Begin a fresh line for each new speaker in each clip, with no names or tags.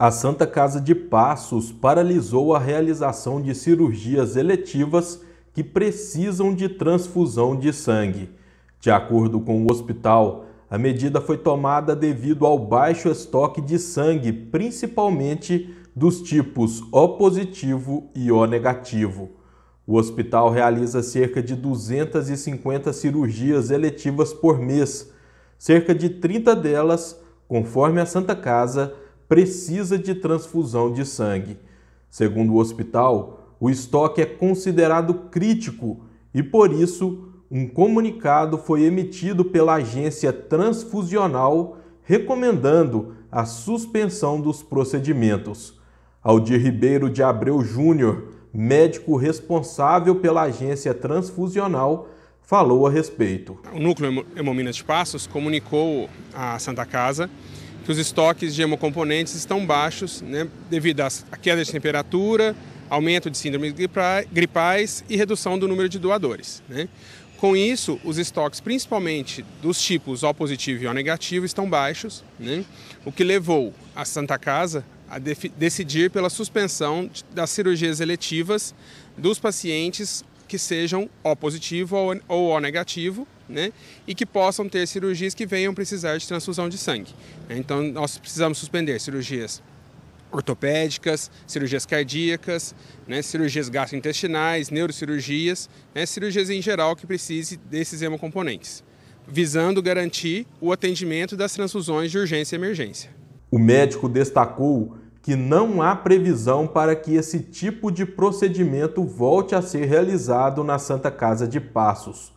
A Santa Casa de Passos paralisou a realização de cirurgias eletivas que precisam de transfusão de sangue. De acordo com o hospital, a medida foi tomada devido ao baixo estoque de sangue, principalmente dos tipos O positivo e O negativo. O hospital realiza cerca de 250 cirurgias eletivas por mês, cerca de 30 delas, conforme a Santa Casa, precisa de transfusão de sangue. Segundo o hospital, o estoque é considerado crítico e, por isso, um comunicado foi emitido pela agência transfusional recomendando a suspensão dos procedimentos. Aldir Ribeiro de Abreu Júnior, médico responsável pela agência transfusional, falou a respeito.
O núcleo Hemomina de Passos comunicou à Santa Casa que os estoques de hemocomponentes estão baixos né, devido à queda de temperatura, aumento de síndromes gripais e redução do número de doadores. Né? Com isso, os estoques, principalmente dos tipos O positivo e O negativo, estão baixos, né? o que levou a Santa Casa a decidir pela suspensão das cirurgias eletivas dos pacientes que sejam O positivo ou O negativo, né? E que possam ter cirurgias que venham precisar de transfusão de sangue. Né. Então, nós precisamos suspender cirurgias ortopédicas, cirurgias cardíacas, né, cirurgias gastrointestinais, neurocirurgias, né, cirurgias em geral que precise desses hemocomponentes, visando garantir o atendimento das transfusões de urgência e emergência. O médico
destacou que não há previsão para que esse tipo de procedimento volte a ser realizado na Santa Casa de Passos.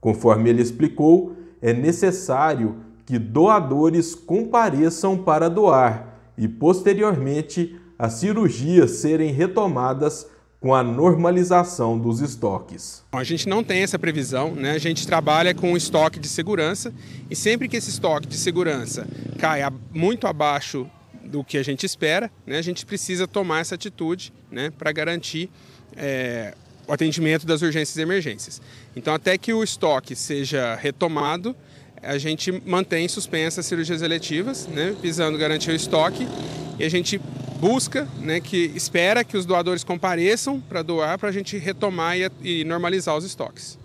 Conforme ele explicou, é necessário que doadores compareçam para doar e, posteriormente, as cirurgias serem retomadas com a normalização dos estoques.
A gente não tem essa previsão, né? a gente trabalha com estoque de segurança e sempre que esse estoque de segurança cai muito abaixo do que a gente espera, né, a gente precisa tomar essa atitude né, para garantir é, o atendimento das urgências e emergências. Então, até que o estoque seja retomado, a gente mantém suspensas cirurgias eletivas, né, visando garantir o estoque, e a gente busca, né, que espera que os doadores compareçam para doar, para a gente retomar e, e normalizar os estoques.